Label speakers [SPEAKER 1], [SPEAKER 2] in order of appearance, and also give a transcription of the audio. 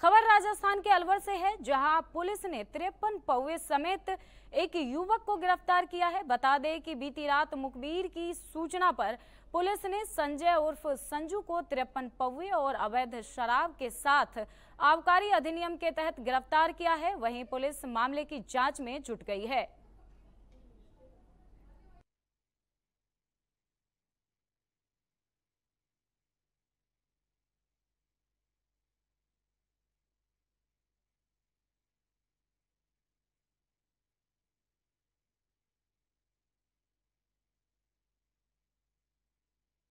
[SPEAKER 1] खबर राजस्थान के अलवर से है जहां पुलिस ने तिरपन पौवे समेत एक युवक को गिरफ्तार किया है बता दें कि बीती रात मुखबीर की सूचना पर पुलिस ने संजय उर्फ संजू को तिरपन पौवे और अवैध शराब के साथ आबकारी अधिनियम के तहत गिरफ्तार किया है वहीं पुलिस मामले की जांच में जुट गई है